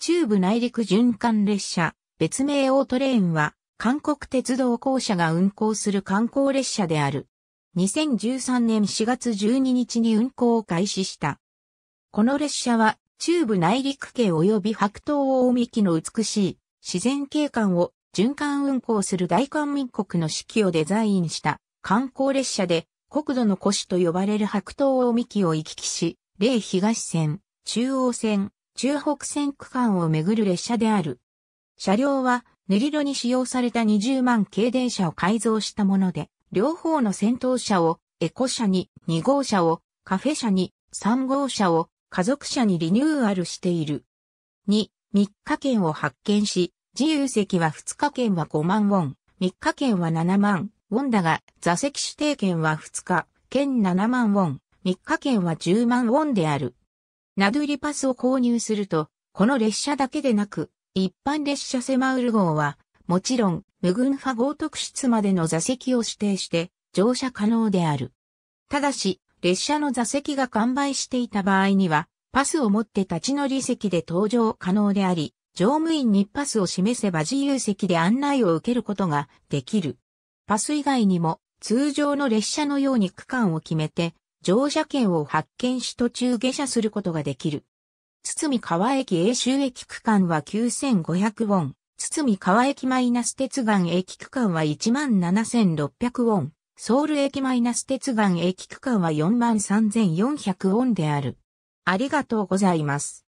中部内陸循環列車、別名オートレーンは、韓国鉄道公社が運行する観光列車である。2013年4月12日に運行を開始した。この列車は、中部内陸系及び白東大海の美しい自然景観を循環運行する大韓民国の指揮をデザインした観光列車で国土の古市と呼ばれる白東大海を行き来し、例東線、中央線、中北線区間をめぐる列車である。車両は練りに使用された20万系電車を改造したもので、両方の先頭車をエコ車に、2号車をカフェ車に、3号車を家族車にリニューアルしている。2、3日券を発見し、自由席は2日券は5万ウォン、3日券は7万ウォンだが、座席指定券は2日、券7万ウォン、3日券は10万ウォンである。ナドゥリパスを購入すると、この列車だけでなく、一般列車セマウル号は、もちろん、無群派号特室までの座席を指定して、乗車可能である。ただし、列車の座席が完売していた場合には、パスを持って立ち乗り席で搭乗可能であり、乗務員にパスを示せば自由席で案内を受けることができる。パス以外にも、通常の列車のように区間を決めて、乗車券を発券し途中下車することができる。堤川駅永州駅区間は9500ウォン、堤川駅マイナス鉄岩駅区間は17600ウォン、ソウル駅マイナス鉄岩駅区間は43400ウォンである。ありがとうございます。